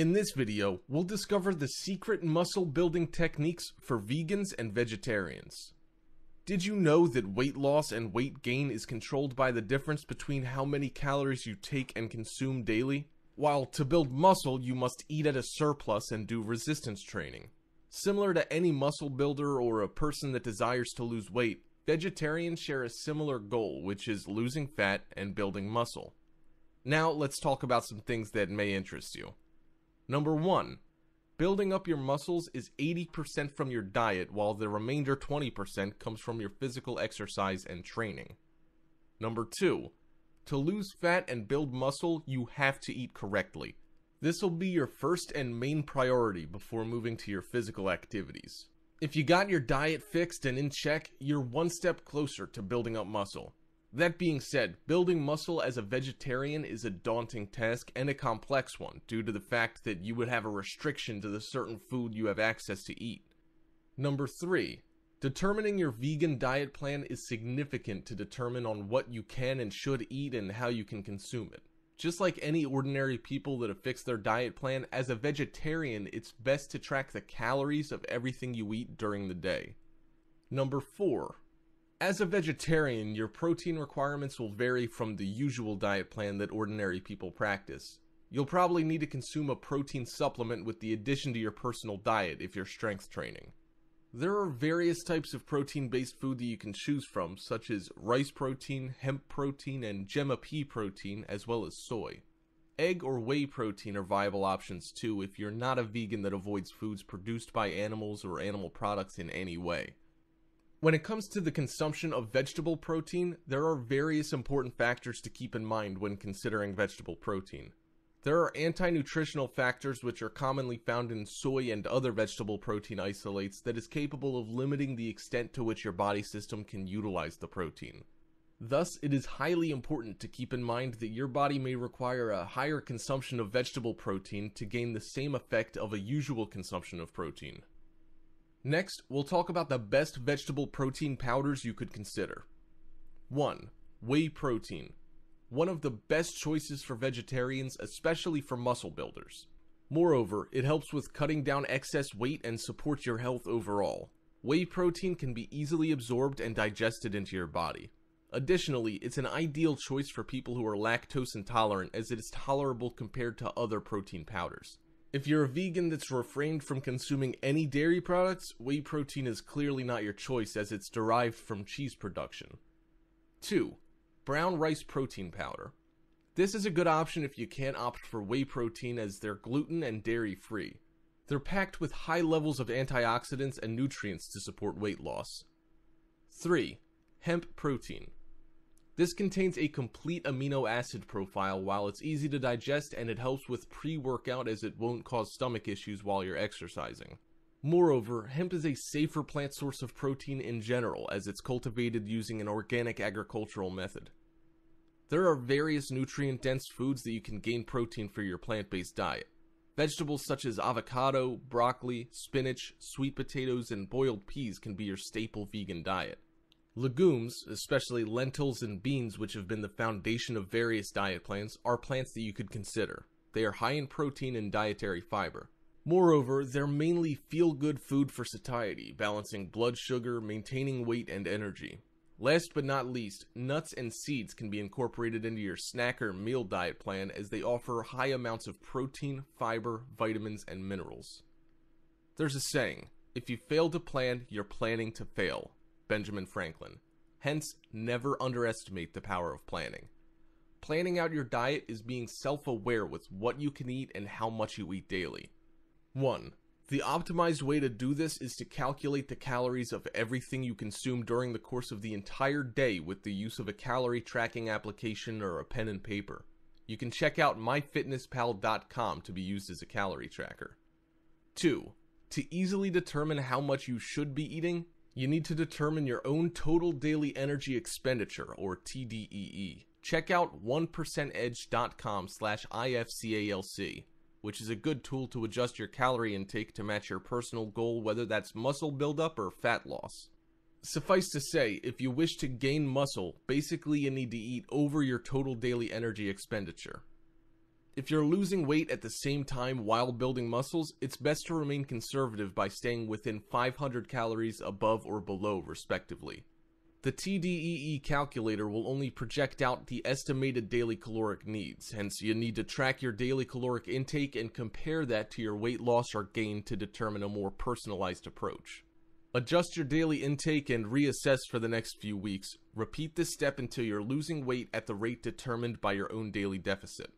In this video, we'll discover the secret muscle building techniques for vegans and vegetarians. Did you know that weight loss and weight gain is controlled by the difference between how many calories you take and consume daily? While to build muscle, you must eat at a surplus and do resistance training. Similar to any muscle builder or a person that desires to lose weight, vegetarians share a similar goal, which is losing fat and building muscle. Now, let's talk about some things that may interest you. Number one, building up your muscles is 80% from your diet, while the remainder 20% comes from your physical exercise and training. Number two, to lose fat and build muscle, you have to eat correctly. This will be your first and main priority before moving to your physical activities. If you got your diet fixed and in check, you're one step closer to building up muscle. That being said, building muscle as a vegetarian is a daunting task and a complex one due to the fact that you would have a restriction to the certain food you have access to eat. Number 3. Determining your vegan diet plan is significant to determine on what you can and should eat and how you can consume it. Just like any ordinary people that have fixed their diet plan, as a vegetarian, it's best to track the calories of everything you eat during the day. Number 4. As a vegetarian, your protein requirements will vary from the usual diet plan that ordinary people practice. You'll probably need to consume a protein supplement with the addition to your personal diet if you're strength training. There are various types of protein-based food that you can choose from, such as rice protein, hemp protein, and gemma pea protein, as well as soy. Egg or whey protein are viable options too if you're not a vegan that avoids foods produced by animals or animal products in any way. When it comes to the consumption of vegetable protein, there are various important factors to keep in mind when considering vegetable protein. There are anti-nutritional factors which are commonly found in soy and other vegetable protein isolates that is capable of limiting the extent to which your body system can utilize the protein. Thus, it is highly important to keep in mind that your body may require a higher consumption of vegetable protein to gain the same effect of a usual consumption of protein. Next, we'll talk about the best vegetable protein powders you could consider. 1. Whey protein. One of the best choices for vegetarians, especially for muscle builders. Moreover, it helps with cutting down excess weight and supports your health overall. Whey protein can be easily absorbed and digested into your body. Additionally, it's an ideal choice for people who are lactose intolerant as it is tolerable compared to other protein powders. If you're a vegan that's refrained from consuming any dairy products, whey protein is clearly not your choice as it's derived from cheese production. 2. Brown rice protein powder. This is a good option if you can't opt for whey protein as they're gluten and dairy free. They're packed with high levels of antioxidants and nutrients to support weight loss. 3. Hemp protein. This contains a complete amino acid profile while it's easy to digest and it helps with pre-workout as it won't cause stomach issues while you're exercising. Moreover, hemp is a safer plant source of protein in general as it's cultivated using an organic agricultural method. There are various nutrient-dense foods that you can gain protein for your plant-based diet. Vegetables such as avocado, broccoli, spinach, sweet potatoes, and boiled peas can be your staple vegan diet. Legumes, especially lentils and beans, which have been the foundation of various diet plans, are plants that you could consider. They are high in protein and dietary fiber. Moreover, they're mainly feel good food for satiety, balancing blood sugar, maintaining weight, and energy. Last but not least, nuts and seeds can be incorporated into your snack or meal diet plan as they offer high amounts of protein, fiber, vitamins, and minerals. There's a saying if you fail to plan, you're planning to fail. Benjamin Franklin. Hence, never underestimate the power of planning. Planning out your diet is being self aware with what you can eat and how much you eat daily. 1. The optimized way to do this is to calculate the calories of everything you consume during the course of the entire day with the use of a calorie tracking application or a pen and paper. You can check out myfitnesspal.com to be used as a calorie tracker. 2. To easily determine how much you should be eating, you need to determine your own total daily energy expenditure, or TDEE. Check out 1%edge.com slash IFCALC, which is a good tool to adjust your calorie intake to match your personal goal, whether that's muscle buildup or fat loss. Suffice to say, if you wish to gain muscle, basically you need to eat over your total daily energy expenditure if you're losing weight at the same time while building muscles, it's best to remain conservative by staying within 500 calories above or below, respectively. The TDEE calculator will only project out the estimated daily caloric needs, hence you need to track your daily caloric intake and compare that to your weight loss or gain to determine a more personalized approach. Adjust your daily intake and reassess for the next few weeks. Repeat this step until you're losing weight at the rate determined by your own daily deficit.